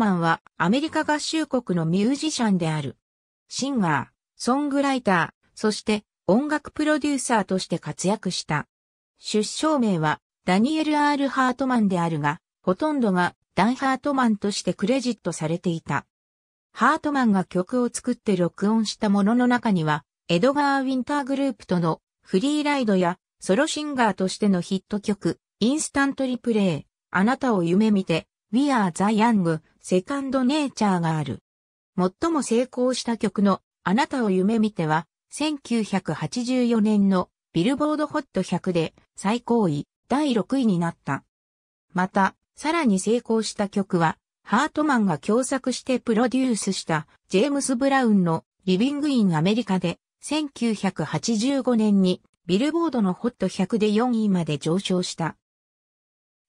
マンはアメリカ合衆国のミュージシャンである。シンガー、ソングライター、そして音楽プロデューサーとして活躍した。出生名はダニエル・アール・ハートマンであるが、ほとんどがダン・ハートマンとしてクレジットされていた。ハートマンが曲を作って録音したものの中には、エドガー・ウィンターグループとのフリーライドやソロシンガーとしてのヒット曲、インスタントリプレイ、あなたを夢見て、We Are the Young, Second Nature がある。最も成功した曲のあなたを夢見ては、1984年のビルボードホット100で最高位第6位になった。また、さらに成功した曲は、ハートマンが共作してプロデュースしたジェームス・ブラウンのリビング・イン・アメリカで1985年にビルボードのホット100で4位まで上昇した。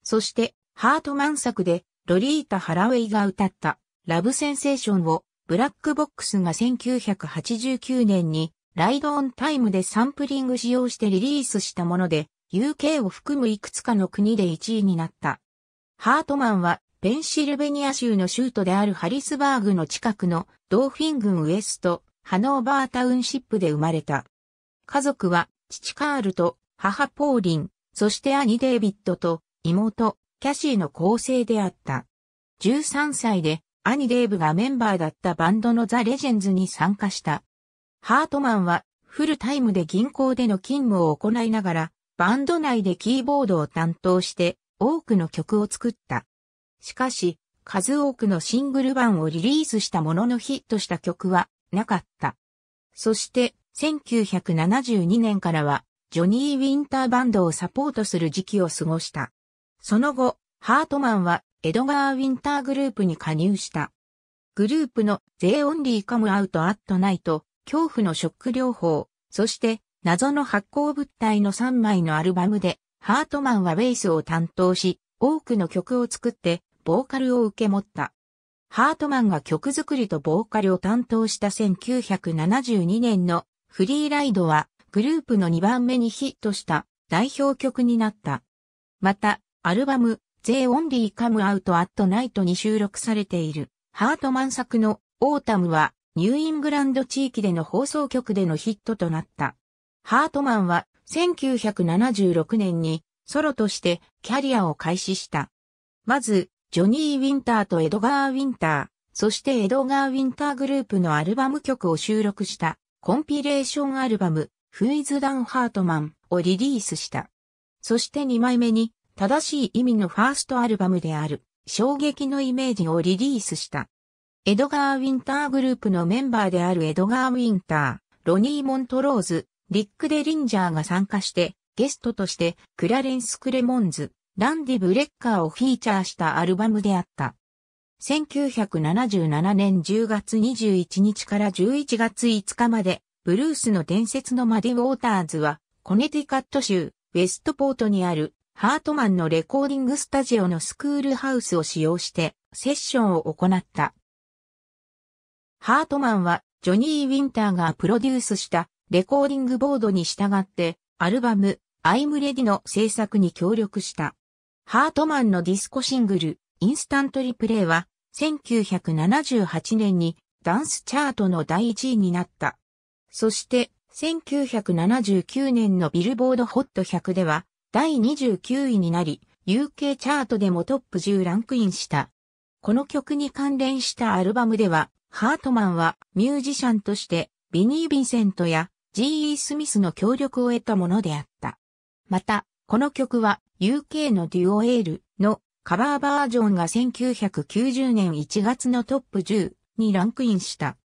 そして、ハートマン作でロリータ・ハラウェイが歌った、ラブ・センセーションを、ブラックボックスが1989年に、ライド・オン・タイムでサンプリング使用してリリースしたもので、UK を含むいくつかの国で1位になった。ハートマンは、ペンシルベニア州の州都であるハリスバーグの近くのドーフィン郡ウエスト、ハノーバータウンシップで生まれた。家族は、父カールと母ポーリン、そして兄デイビッドと妹キャシーの構成であった。13歳で兄デーブがメンバーだったバンドのザ・レジェンズに参加した。ハートマンはフルタイムで銀行での勤務を行いながら、バンド内でキーボードを担当して多くの曲を作った。しかし、数多くのシングル版をリリースしたもののヒットした曲はなかった。そして、1972年からは、ジョニー・ウィンターバンドをサポートする時期を過ごした。その後、ハートマンはエドガー・ウィンターグループに加入した。グループのゼーオンリーカムアウトアットナイト、恐怖のショック療法、そして謎の発光物体の3枚のアルバムで、ハートマンはベースを担当し、多くの曲を作って、ボーカルを受け持った。ハートマンが曲作りとボーカルを担当した1972年のフリーライドはグループの2番目にヒットした代表曲になった。また、アルバム、They Only Come Out at Night に収録されている、ハートマン作のオータムは、ニューイングランド地域での放送局でのヒットとなった。ハートマンは、1976年に、ソロとしてキャリアを開始した。まず、ジョニー・ウィンターとエドガー・ウィンター、そしてエドガー・ウィンターグループのアルバム曲を収録したコンピレーションアルバム、フイズ・ダン・ハートマンをリリースした。そして2枚目に正しい意味のファーストアルバムである、衝撃のイメージをリリースした。エドガー・ウィンターグループのメンバーであるエドガー・ウィンター、ロニー・モントローズ、リック・デ・リンジャーが参加して、ゲストとして、クラレンス・クレモンズ、ランディ・ブレッカーをフィーチャーしたアルバムであった。1977年10月21日から11月5日まで、ブルースの伝説のマディ・ウォーターズは、コネティカット州、ウェストポートにあるハートマンのレコーディングスタジオのスクールハウスを使用してセッションを行った。ハートマンはジョニー・ウィンターがプロデュースしたレコーディングボードに従ってアルバムアイムレディの制作に協力した。ハートマンのディスコシングルインスタントリプレイは1978年にダンスチャートの第1位になった。そして1979年のビルボードホット100では第29位になり、UK チャートでもトップ10ランクインした。この曲に関連したアルバムでは、ハートマンはミュージシャンとして、ビニー・ヴィンセントや G.E. スミスの協力を得たものであった。また、この曲は UK のデュオエールのカバーバージョンが1990年1月のトップ10にランクインした。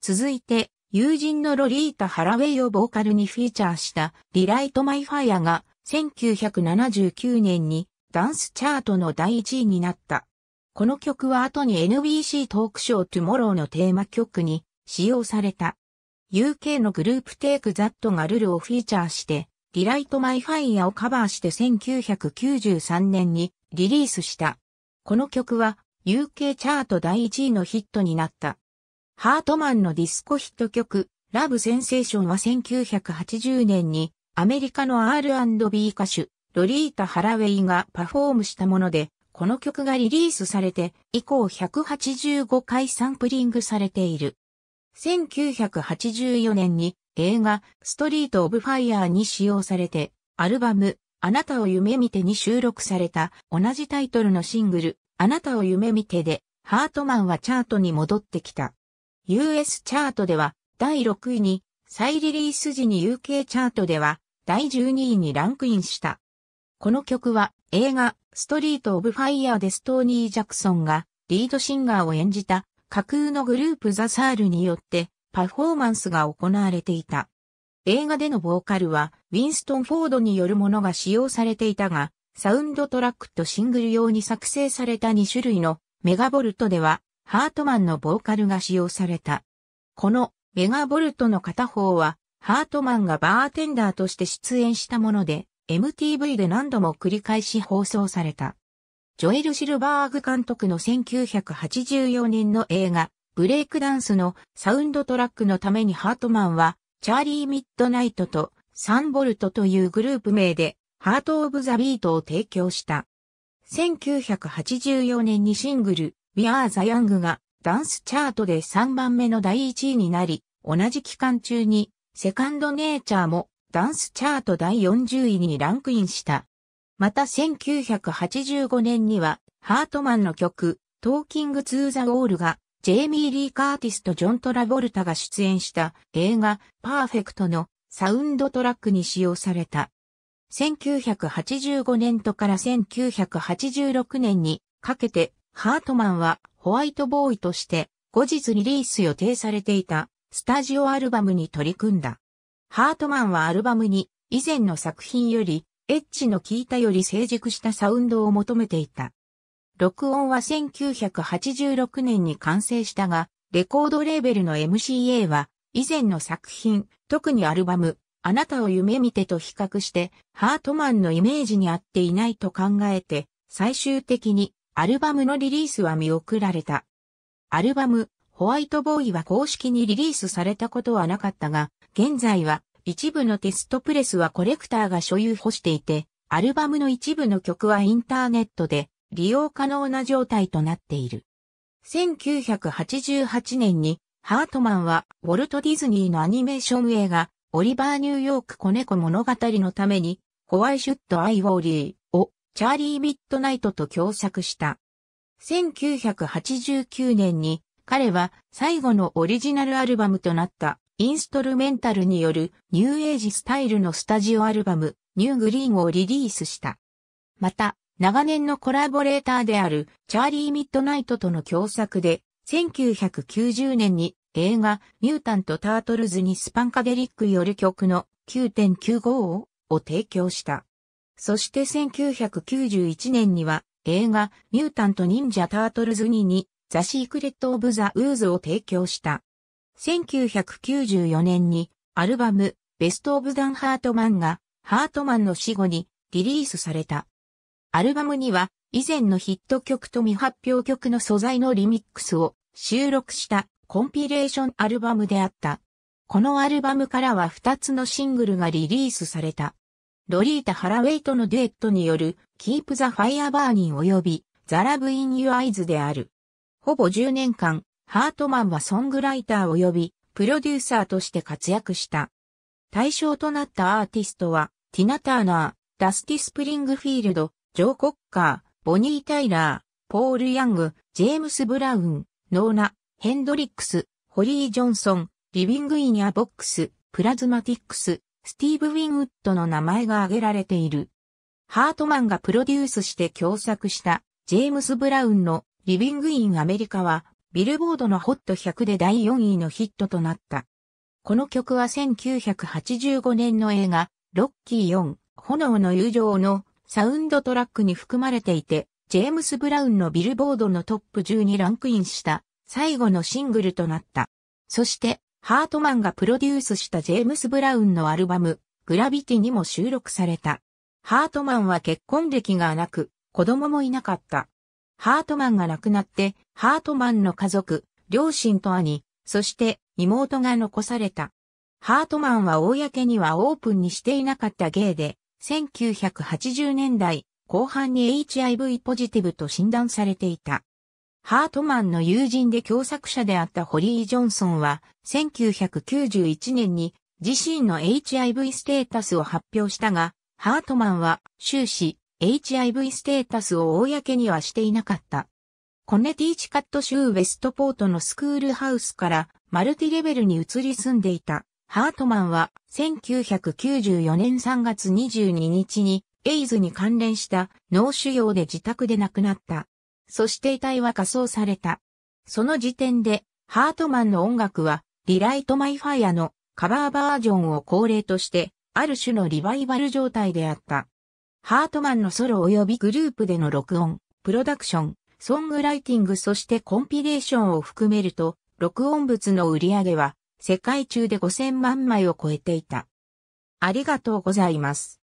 続いて、友人のロリータ・ハラウェイをボーカルにフィーチャーしたリライト・マイ・ファイアが1979年にダンスチャートの第1位になった。この曲は後に NBC トークショートゥモローのテーマ曲に使用された。UK のグループテイクザットがルルをフィーチャーして、リライトマイファイヤをカバーして1993年にリリースした。この曲は UK チャート第1位のヒットになった。ハートマンのディスコヒット曲、ラブセンセーションは1980年にアメリカの R&B 歌手、ロリータ・ハラウェイがパフォームしたもので、この曲がリリースされて、以降185回サンプリングされている。1984年に映画ストリート・オブ・ファイヤーに使用されて、アルバムあなたを夢見てに収録された同じタイトルのシングルあなたを夢見てでハートマンはチャートに戻ってきた。US チャートでは第6位に再リリース時に UK チャートでは第12位にランクインした。この曲は映画ストリート・オブ・ファイヤーでストーニー・ジャクソンがリードシンガーを演じた架空のグループザ・サールによってパフォーマンスが行われていた。映画でのボーカルはウィンストン・フォードによるものが使用されていたが、サウンドトラックとシングル用に作成された2種類のメガボルトではハートマンのボーカルが使用された。このメガボルトの片方はハートマンがバーテンダーとして出演したもので、MTV で何度も繰り返し放送された。ジョエル・シルバーグ監督の1984年の映画、ブレイクダンスのサウンドトラックのためにハートマンは、チャーリー・ミッドナイトとサンボルトというグループ名で、ハート・オブ・ザ・ビートを提供した。1984年にシングル、We Are the Young がダンスチャートで3番目の第1位になり、同じ期間中にセカンドネイチャーもダンスチャート第40位にランクインした。また1985年にはハートマンの曲トーキング・ツー・ザ・オールがジェイミー・リー・カーティスとジョン・トラボルタが出演した映画パーフェクトのサウンドトラックに使用された。1985年とから1986年にかけてハートマンはホワイトボーイとして後日リリース予定されていたスタジオアルバムに取り組んだ。ハートマンはアルバムに以前の作品よりエッジの効いたより成熟したサウンドを求めていた。録音は1986年に完成したが、レコードレーベルの MCA は以前の作品、特にアルバム、あなたを夢見てと比較して、ハートマンのイメージに合っていないと考えて、最終的にアルバムのリリースは見送られた。アルバム、ホワイトボーイは公式にリリースされたことはなかったが、現在は一部のテストプレスはコレクターが所有保していて、アルバムの一部の曲はインターネットで利用可能な状態となっている。1988年にハートマンはウォルト・ディズニーのアニメーション映画オリバー・ニューヨーク・子猫物語のためにホワイシュット・アイ・ウォーリーをチャーリー・ミッドナイトと共作した。1989年に彼は最後のオリジナルアルバムとなったインストルメンタルによるニューエイジスタイルのスタジオアルバムニューグリーンをリリースした。また、長年のコラボレーターであるチャーリー・ミッドナイトとの共作で1990年に映画ミュータント・タートルズにスパンカデリックよる曲の9.95をを提供した。そして1991年には映画ミュータント・忍者・タートルズ2にザ・シークレット・オブ・ザ・ウーズを提供した。1994年にアルバムベスト・オブ・ダン・ハートマンがハートマンの死後にリリースされた。アルバムには以前のヒット曲と未発表曲の素材のリミックスを収録したコンピレーションアルバムであった。このアルバムからは2つのシングルがリリースされた。ロリータ・ハラウェイとのデュエットによる Keep the Fire b u r n 及びザラブインユアイズである。ほぼ10年間、ハートマンはソングライター及びプロデューサーとして活躍した。対象となったアーティストは、ティナ・ターナー、ダスティ・スプリングフィールド、ジョー・コッカー、ボニー・タイラー、ポール・ヤング、ジェームス・ブラウン、ノーナ、ヘンドリックス、ホリー・ジョンソン、リビング・イン・ア・ボックス、プラズマティックス、スティーブ・ウィンウッドの名前が挙げられている。ハートマンがプロデュースして共作した、ジェームス・ブラウンのリビングインアメリカは、ビルボードのホット100で第4位のヒットとなった。この曲は1985年の映画、ロッキー4、炎の友情のサウンドトラックに含まれていて、ジェームス・ブラウンのビルボードのトップ10にランクインした最後のシングルとなった。そして、ハートマンがプロデュースしたジェームス・ブラウンのアルバム、グラビティにも収録された。ハートマンは結婚歴がなく、子供もいなかった。ハートマンが亡くなって、ハートマンの家族、両親と兄、そして妹が残された。ハートマンは公にはオープンにしていなかったゲイで、1980年代後半に HIV ポジティブと診断されていた。ハートマンの友人で共作者であったホリー・ジョンソンは、1991年に自身の HIV ステータスを発表したが、ハートマンは終始 HIV ステータスを公にはしていなかった。コネティーチカット州ウェストポートのスクールハウスからマルティレベルに移り住んでいたハートマンは1994年3月22日にエイズに関連した脳腫瘍で自宅で亡くなった。そして遺体は仮装された。その時点でハートマンの音楽はリライトマイファイアのカバーバージョンを恒例としてある種のリバイバル状態であった。ハートマンのソロ及びグループでの録音、プロダクション、ソングライティングそしてコンピレーションを含めると、録音物の売り上げは世界中で5000万枚を超えていた。ありがとうございます。